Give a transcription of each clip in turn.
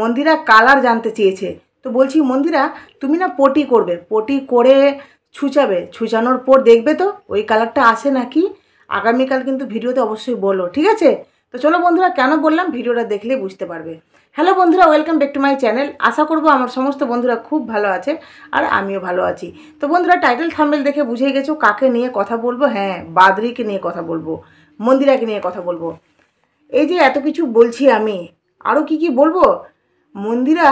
মন্দিরা colour জানতে চেয়েছে তো বলছি মন্দিরা তুমি না পটি করবে পটি করে ছুচাবে ছুচানোর পর দেখবে তো ওই কালারটা আসে নাকি আগামীকাল কিন্তু ভিডিওতে অবশ্যই বলো ঠিক আছে তো চলো বন্ধুরা কেন বললাম ভিডিওটা দেখলে বুঝতে পারবে হ্যালো বন্ধুরা welcome back to my channel আশা করবো আমার সমস্ত বন্ধুরা খুব ভালো আছে আর আমিও ভালো আছি তো বন্ধুরা টাইটেল থাম্বেল দেখে বুঝে গেছো কাকে নিয়ে কথা বলবো হ্যাঁ বাদরিকে নিয়ে কথা বলবো মন্দিরাকে নিয়ে কথা বলবো এই যে এত কিছু বলছি আমি আরও কি কি বলবো মন্দিরা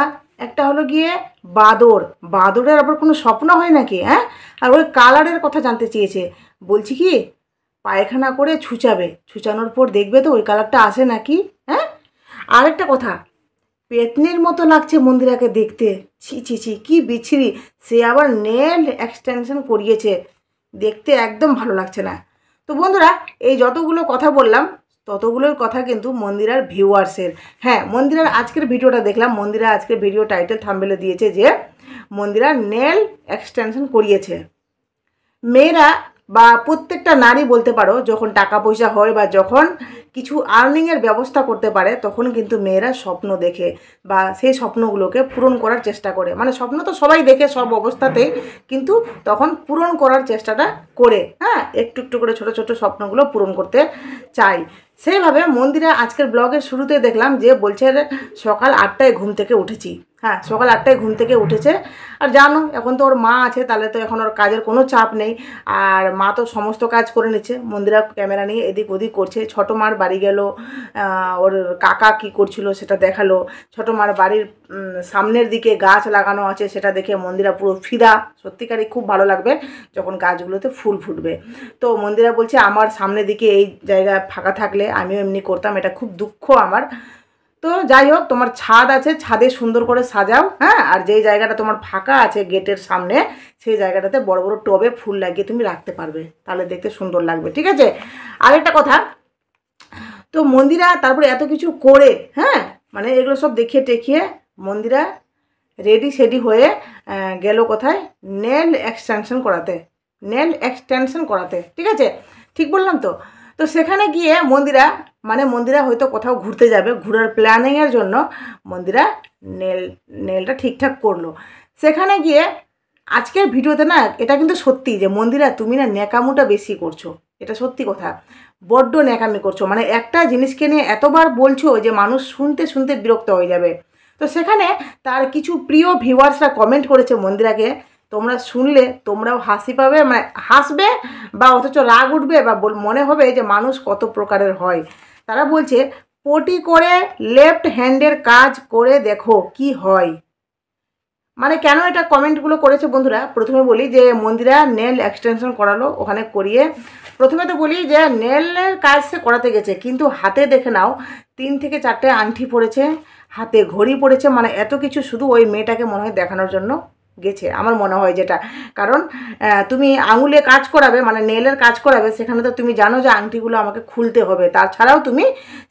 একটা হলো গিয়ে বাদর বাদরের আবার কোনো স্বপ্ন হয় নাকি হ্যাঁ আর ওই কালারের কথা জানতে চেয়েছে বলছি কি পায়খানা করে ছুচাবে ছুচানোর পর দেখবে তো ওই কালারটা আসে নাকি হ্যাঁ আরেকটা কথা পেতনের মতো লাগছে মন্দিরাকে দেখতে ছি ছি ছি কী বিচ্ছিরি সে আবার নেল এক্সটেনশন করিয়েছে দেখতে একদম ভালো লাগছে না তো বন্ধুরা এই যতগুলো কথা বললাম ততগুলোর কথা কিন্তু মন্দিরার ভিউয়ার্সের হ্যাঁ মন্দিরার আজকের ভিডিওটা দেখলাম মন্দিরা আজকের ভিডিও টাইটেল থাম্বেলে দিয়েছে যে মন্দিরা নেল এক্সটেনশন করিয়েছে মেয়েরা বা প্রত্যেকটা নারী বলতে পারো যখন টাকা পয়সা হয় বা যখন কিছু আর্নিংয়ের ব্যবস্থা করতে পারে তখন কিন্তু মেয়েরা স্বপ্ন দেখে বা সেই স্বপ্নগুলোকে পূরণ করার চেষ্টা করে মানে স্বপ্ন তো সবাই দেখে সব অবস্থাতেই কিন্তু তখন পূরণ করার চেষ্টাটা করে হ্যাঁ একটু একটু করে ছোট ছোট স্বপ্নগুলো পূরণ করতে চাই সেইভাবে মন্দিরে আজকের ব্লগের শুরুতে দেখলাম যে বলছে সকাল আটটায় ঘুম থেকে উঠেছি হ্যাঁ সকাল আটটায় ঘুম থেকে উঠেছে আর জানো এখন তো ওর মা আছে তাহলে তো এখন ওর কাজের কোনো চাপ নেই আর মা তো সমস্ত কাজ করে নিচ্ছে মন্দিরা ক্যামেরা নিয়ে এদিক ওদিক করছে ছোটো মার বাড়ি গেল ওর কাকা কি করছিল সেটা দেখালো ছোটো মার বাড়ির সামনের দিকে গাছ লাগানো আছে সেটা দেখে মন্দিরা পুরো ফিদা সত্যিকারই খুব ভালো লাগবে যখন গাছগুলোতে ফুল ফুটবে তো মন্দিরা বলছে আমার সামনের দিকে এই জায়গা ফাঁকা থাকলে আমিও এমনি করতাম এটা খুব দুঃখ আমার তো যাই হোক তোমার ছাদ আছে ছাদে সুন্দর করে সাজাও হ্যাঁ আর যেই জায়গাটা তোমার ফাঁকা আছে গেটের সামনে সেই জায়গাটাতে বড় বড় টবে ফুল লাগিয়ে তুমি রাখতে পারবে তাহলে দেখতে সুন্দর লাগবে ঠিক আছে আরেকটা কথা তো মন্দিরা তারপরে এত কিছু করে হ্যাঁ মানে এগুলো সব দেখিয়ে টেকিয়ে মন্দিরা রেডি সেডি হয়ে গেল কোথায় নেল এক্সটেনশন করাতে নেল এক্সটেনশন করাতে ঠিক আছে ঠিক বললাম তো তো সেখানে গিয়ে মন্দিরা মানে মন্দিরা হয়তো কোথাও ঘুরতে যাবে ঘুরার প্ল্যানিংয়ের জন্য মন্দিরা নেল নেলটা ঠিকঠাক করলো সেখানে গিয়ে আজকের ভিডিওতে না এটা কিন্তু সত্যি যে মন্দিরা তুমি না ন্যাকামুটা বেশি করছো এটা সত্যি কথা বড্ড ন্যাকামি করছো মানে একটা জিনিসকে নিয়ে এতবার বলছো যে মানুষ শুনতে শুনতে বিরক্ত হয়ে যাবে তো সেখানে তার কিছু প্রিয় ভিউয়ার্সরা কমেন্ট করেছে মন্দিরাকে তোমরা শুনলে তোমরাও হাসি পাবে মানে হাসবে বা অথচ রাগ উঠবে বা মনে হবে যে মানুষ কত প্রকারের হয় তারা বলছে পটি করে লেফট হ্যান্ডের কাজ করে দেখো কি হয় মানে কেন এটা কমেন্টগুলো করেছে বন্ধুরা প্রথমে বলি যে মন্দিরা নেল এক্সটেনশন করালো ওখানে করিয়ে প্রথমে তো বলি যে নেলের কাজ সে করাতে গেছে কিন্তু হাতে দেখে নাও তিন থেকে চারটে আংটি পড়েছে হাতে ঘড়ি পড়েছে মানে এত কিছু শুধু ওই মেয়েটাকে মনে হয় দেখানোর জন্য গেছে আমার মনে হয় যেটা কারণ তুমি আঙুলে কাজ করাবে মানে নেলের কাজ করাবে সেখানে তো তুমি জানো যে আংটিগুলো আমাকে খুলতে হবে তাছাড়াও তুমি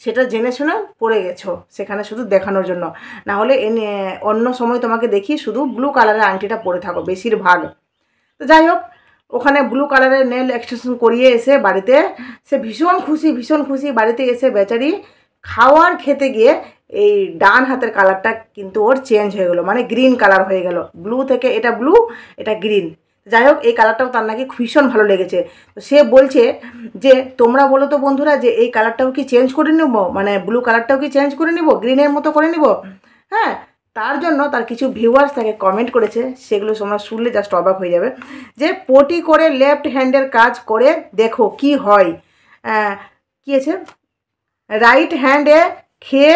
সেটা জেনে শুনে পড়ে গেছো সেখানে শুধু দেখানোর জন্য না হলে অন্য সময় তোমাকে দেখি শুধু ব্লু কালারের আংটিটা পরে থাকো বেশিরভাগ তো যাই হোক ওখানে ব্লু কালারের নেল এক্সটেনশন করিয়ে এসে বাড়িতে সে ভীষণ খুশি ভীষণ খুশি বাড়িতে এসে বেচারি খাওয়ার খেতে গিয়ে এই ডান হাতের কালারটা কিন্তু ওর চেঞ্জ হয়ে গেলো মানে গ্রিন কালার হয়ে গেল ব্লু থেকে এটা ব্লু এটা গ্রিন যাই হোক এই কালারটাও তার নাকি ভীষণ ভালো লেগেছে তো সে বলছে যে তোমরা বলো তো বন্ধুরা যে এই কালারটাও কি চেঞ্জ করে নেব মানে ব্লু কালারটাও কি চেঞ্জ করে নেব গ্রিনের মতো করে নেব হ্যাঁ তার জন্য তার কিছু ভিউয়ার্স তাকে কমেন্ট করেছে সেগুলো তোমরা শুনলে জাস্ট অবাক হয়ে যাবে যে পটি করে লেফট হ্যান্ডের কাজ করে দেখো কি হয় কি আছে রাইট হ্যান্ডে খেয়ে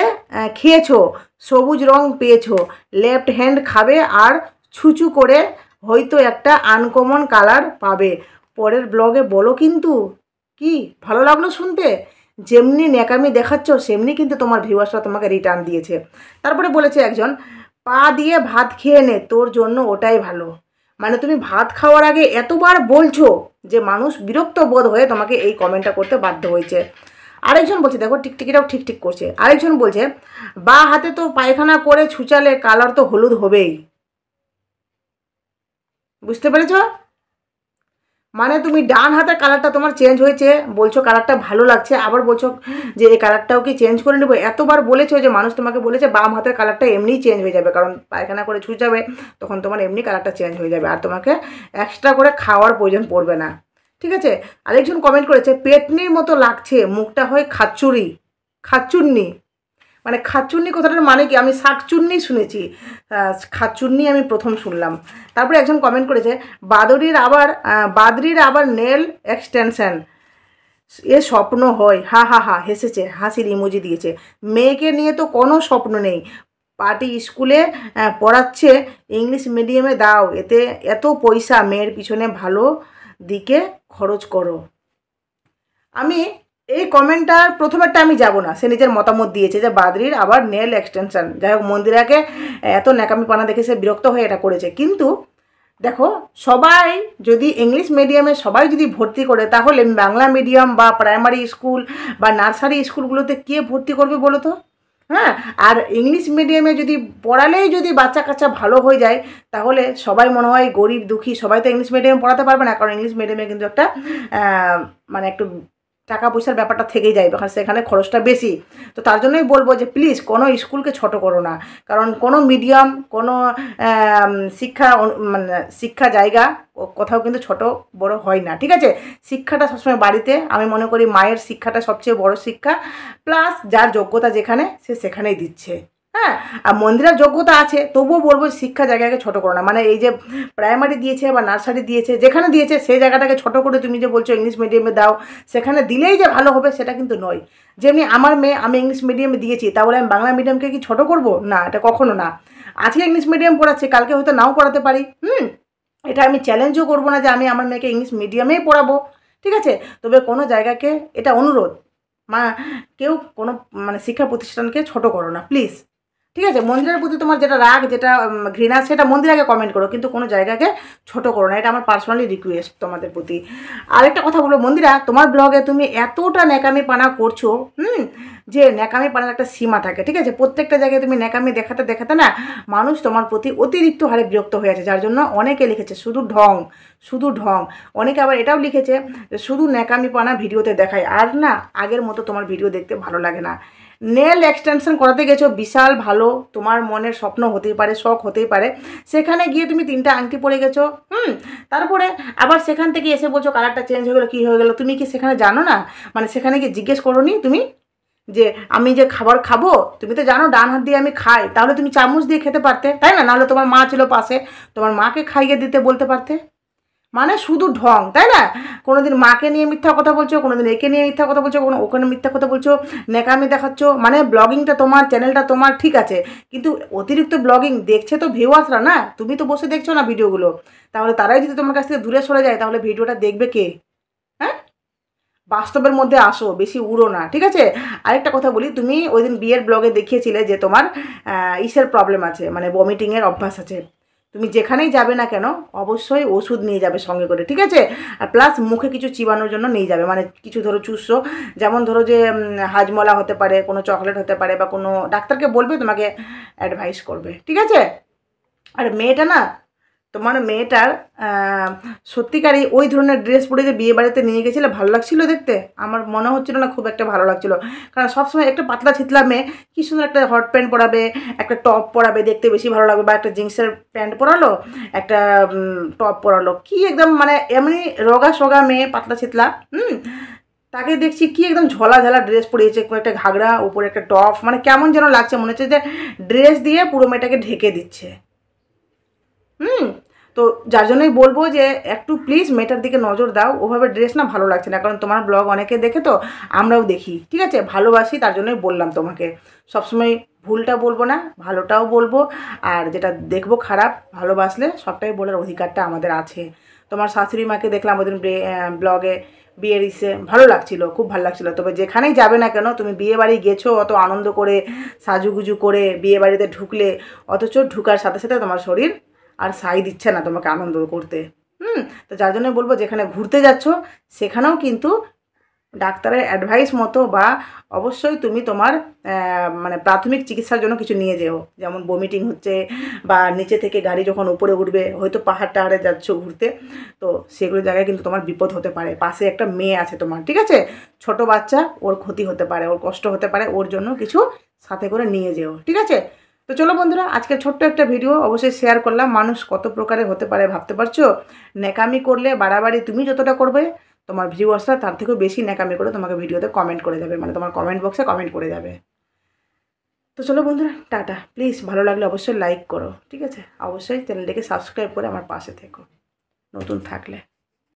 খেয়েছো সবুজ রং পেয়েছো লেফট হ্যান্ড খাবে আর ছুচু করে হয়তো একটা আনকমন কালার পাবে পরের ব্লগে বলো কিন্তু কি ভালো লাগলো শুনতে যেমনি ন্যাকামি দেখাচ্ছ সেমনি কিন্তু তোমার ভিউয়ার্সরা তোমাকে রিটার্ন দিয়েছে তারপরে বলেছে একজন পা দিয়ে ভাত খেয়ে নে তোর জন্য ওটাই ভালো মানে তুমি ভাত খাওয়ার আগে এতবার বলছো যে মানুষ বিরক্ত বোধ হয়ে তোমাকে এই কমেন্টটা করতে বাধ্য হয়েছে আরেকজন বলছে দেখো টিকটিকিটাও ঠিক ঠিক করছে আরেকজন বলছে বা হাতে তো পায়খানা করে ছুচালে কালার তো হলুদ হবেই বুঝতে পেরেছ মানে তুমি ডান হাতের কালারটা তোমার চেঞ্জ হয়েছে বলছো কালারটা ভালো লাগছে আবার বলছো যে এই কালারটাও কি চেঞ্জ করে নেবো এতবার বলেছো যে মানুষ তোমাকে বলেছে বাম হাতের কালারটা এমনিই চেঞ্জ হয়ে যাবে কারণ পায়খানা করে ছুঁচাবে যাবে তখন তোমার এমনি কালারটা চেঞ্জ হয়ে যাবে আর তোমাকে এক্সট্রা করে খাওয়ার প্রয়োজন পড়বে না ঠিক আছে আরেকজন কমেন্ট করেছে পেটনির মতো লাগছে মুখটা হয় খাচুরি খাচুন্নি মানে খাচুন্নি কথাটার মানে কি আমি শাকচুন্নি শুনেছি খাচুন্নি আমি প্রথম শুনলাম তারপরে একজন কমেন্ট করেছে বাদরির আবার বাদরির আবার নেল এক্সটেনশন এ স্বপ্ন হয় হা হা হা হেসেছে হাসির ইমোজি দিয়েছে মেয়েকে নিয়ে তো কোনো স্বপ্ন নেই পার্টি স্কুলে পড়াচ্ছে ইংলিশ মিডিয়ামে দাও এতে এত পয়সা মেয়ের পিছনে ভালো দিকে খরচ করো আমি এই কমেন্টটার প্রথমেরটা আমি যাব না সে নিজের মতামত দিয়েছে যে বাদরির আবার নেল এক্সটেনশন যাই হোক মন্দিরাকে এত ন্যাকামি পানা দেখে সে বিরক্ত হয়ে এটা করেছে কিন্তু দেখো সবাই যদি ইংলিশ মিডিয়ামে সবাই যদি ভর্তি করে তাহলে বাংলা মিডিয়াম বা প্রাইমারি স্কুল বা নার্সারি স্কুলগুলোতে কে ভর্তি করবে বলো তো হ্যাঁ আর ইংলিশ মিডিয়ামে যদি পড়ালেই যদি বাচ্চা কাচ্চা ভালো হয়ে যায় তাহলে সবাই মনে হয় গরিব দুঃখী সবাই তো ইংলিশ মিডিয়ামে পড়াতে পারবে না কারণ ইংলিশ মিডিয়ামে কিন্তু একটা মানে একটু টাকা পয়সার ব্যাপারটা থেকেই যায় কারণ সেখানে খরচটা বেশি তো তার জন্যই বলবো যে প্লিজ কোনো স্কুলকে ছোট করো না কারণ কোনো মিডিয়াম কোনো শিক্ষা মানে শিক্ষা জায়গা কোথাও কিন্তু ছোট বড় হয় না ঠিক আছে শিক্ষাটা সবসময় বাড়িতে আমি মনে করি মায়ের শিক্ষাটা সবচেয়ে বড় শিক্ষা প্লাস যার যোগ্যতা যেখানে সে সেখানেই দিচ্ছে হ্যাঁ আর মন্দিরার যোগ্যতা আছে তবুও বলবো শিক্ষা জায়গাকে ছোট করো না মানে এই যে প্রাইমারি দিয়েছে বা নার্সারি দিয়েছে যেখানে দিয়েছে সেই জায়গাটাকে ছোট করে তুমি যে বলছো ইংলিশ মিডিয়ামে দাও সেখানে দিলেই যে ভালো হবে সেটা কিন্তু নয় যেমনি আমার মেয়ে আমি ইংলিশ মিডিয়ামে দিয়েছি তাহলে আমি বাংলা মিডিয়ামকে কি ছোট করব না এটা কখনো না আজকে ইংলিশ মিডিয়াম পড়াচ্ছি কালকে হয়তো নাও পড়াতে পারি হুম এটা আমি চ্যালেঞ্জও করব না যে আমি আমার মেয়েকে ইংলিশ মিডিয়ামেই পড়াবো ঠিক আছে তবে কোনো জায়গাকে এটা অনুরোধ মা কেউ কোনো মানে শিক্ষা প্রতিষ্ঠানকে ছোট করো না প্লিজ ঠিক আছে মন্দিরের প্রতি তোমার যেটা রাগ যেটা ঘৃণা সেটা মন্দির আগে কমেন্ট করো কিন্তু কোনো জায়গাকে ছোট করো না এটা আমার পার্সোনালি রিকোয়েস্ট তোমাদের প্রতি আরেকটা কথা বলবো মন্দিরা তোমার ব্লগে তুমি এতটা ন্যাকামি পানা করছো হুম যে ন্যাকামি পানার একটা সীমা থাকে ঠিক আছে প্রত্যেকটা জায়গায় তুমি ন্যাকামি দেখাতে দেখাতে না মানুষ তোমার প্রতি অতিরিক্ত হারে বিরক্ত হয়ে আছে যার জন্য অনেকে লিখেছে শুধু ঢং শুধু ঢং অনেকে আবার এটাও লিখেছে শুধু ন্যাকামি পানা ভিডিওতে দেখায় আর না আগের মতো তোমার ভিডিও দেখতে ভালো লাগে না নেল এক্সটেনশন করাতে গেছো বিশাল ভালো তোমার মনের স্বপ্ন হতেই পারে শখ হতেই পারে সেখানে গিয়ে তুমি তিনটা আংটি পরে গেছো হুম তারপরে আবার সেখান থেকে এসে বলছো কালারটা চেঞ্জ হয়ে গেলো কী হয়ে গেলো তুমি কি সেখানে জানো না মানে সেখানে গিয়ে জিজ্ঞেস করো তুমি যে আমি যে খাবার খাবো তুমি তো জানো ডান হাত দিয়ে আমি খাই তাহলে তুমি চামচ দিয়ে খেতে পারতে তাই না নাহলে তোমার মা ছিল পাশে তোমার মাকে খাইয়ে দিতে বলতে পারতে মানে শুধু ঢং তাই না কোনোদিন মাকে নিয়ে মিথ্যা কথা বলছো কোনোদিন একে নিয়ে মিথ্যা কথা বলছো কোনো ওখানে মিথ্যা কথা বলছো নেকামি দেখাচ্ছ মানে ব্লগিংটা তোমার চ্যানেলটা তোমার ঠিক আছে কিন্তু অতিরিক্ত ব্লগিং দেখছে তো ভিউয়ার্সরা না তুমি তো বসে দেখছো না ভিডিওগুলো তাহলে তারাই যদি তোমার কাছ থেকে দূরে সরে যায় তাহলে ভিডিওটা দেখবে কে বাস্তবের মধ্যে আসো বেশি উড়ো না ঠিক আছে আরেকটা কথা বলি তুমি ওই দিন বিয়ের ব্লগে দেখিয়েছিলে যে তোমার ইসের প্রবলেম আছে মানে বমিটিংয়ের অভ্যাস আছে তুমি যেখানেই যাবে না কেন অবশ্যই ওষুধ নিয়ে যাবে সঙ্গে করে ঠিক আছে আর প্লাস মুখে কিছু চিবানোর জন্য নিয়ে যাবে মানে কিছু ধরো চুষো যেমন ধরো যে হাজমলা হতে পারে কোনো চকলেট হতে পারে বা কোনো ডাক্তারকে বলবে তোমাকে অ্যাডভাইস করবে ঠিক আছে আর মেয়েটা না তো মানে মেয়েটার সত্যিকারই ওই ধরনের ড্রেস পরে যে বিয়ে বাড়িতে নিয়ে গেছিলো ভালো লাগছিলো দেখতে আমার মনে হচ্ছিল না খুব একটা ভালো লাগছিলো কারণ সবসময় একটা পাতলা ছিতলা মেয়ে কী সুন্দর একটা হট প্যান্ট পরাবে একটা টপ পরাবে দেখতে বেশি ভালো লাগবে বা একটা জিন্সের প্যান্ট পরালো একটা টপ পরালো কি একদম মানে এমনি রোগা সোগা মেয়ে পাতলা ছিতলা হুম তাকে দেখছি কি একদম ঝলা ঝালা ড্রেস পরিয়েছে একটা ঘাগড়া উপরে একটা টপ মানে কেমন যেন লাগছে মনে হচ্ছে যে ড্রেস দিয়ে পুরো মেয়েটাকে ঢেকে দিচ্ছে হুম তো যার জন্যই বলবো যে একটু প্লিজ মেয়েটার দিকে নজর দাও ওভাবে ড্রেস না ভালো লাগছে না কারণ তোমার ব্লগ অনেকে দেখে তো আমরাও দেখি ঠিক আছে ভালোবাসি তার জন্যই বললাম তোমাকে সবসময় ভুলটা বলবো না ভালোটাও বলবো আর যেটা দেখবো খারাপ ভালোবাসলে সবটাই বলার অধিকারটা আমাদের আছে তোমার শাশুড়ি মাকে দেখলাম ওদিন ব্লগে বিয়ে দিছে ভালো লাগছিলো খুব ভালো লাগছিলো তবে যেখানেই যাবে না কেন তুমি বিয়ে বাড়ি গেছো অত আনন্দ করে সাজুগুজু করে বিয়ে বাড়িতে ঢুকলে অথচ ঢুকার সাথে সাথে তোমার শরীর আর সাই দিচ্ছে না তোমাকে আনন্দ করতে হুম তো যার জন্য বলবো যেখানে ঘুরতে যাচ্ছ সেখানেও কিন্তু ডাক্তারের অ্যাডভাইস মতো বা অবশ্যই তুমি তোমার মানে প্রাথমিক চিকিৎসার জন্য কিছু নিয়ে যেও যেমন বমিটিং হচ্ছে বা নিচে থেকে গাড়ি যখন উপরে উঠবে হয়তো পাহাড় টাহাড়ে যাচ্ছ ঘুরতে তো সেগুলো জায়গায় কিন্তু তোমার বিপদ হতে পারে পাশে একটা মেয়ে আছে তোমার ঠিক আছে ছোট বাচ্চা ওর ক্ষতি হতে পারে ওর কষ্ট হতে পারে ওর জন্য কিছু সাথে করে নিয়ে যেও ঠিক আছে তো চলো বন্ধুরা আজকে ছোট্ট একটা ভিডিও অবশ্যই শেয়ার করলাম মানুষ কত প্রকারে হতে পারে ভাবতে পারছো ন্যাকামি করলে বাড়াবাড়ি তুমি যতটা করবে তোমার ভিউয়ার্সরা তার থেকেও বেশি ন্যাকামি করে তোমাকে ভিডিওতে কমেন্ট করে যাবে মানে তোমার কমেন্ট বক্সে কমেন্ট করে যাবে তো চলো বন্ধুরা টাটা প্লিজ ভালো লাগলে অবশ্যই লাইক করো ঠিক আছে অবশ্যই চ্যানেলটিকে সাবস্ক্রাইব করে আমার পাশে থেকো নতুন থাকলে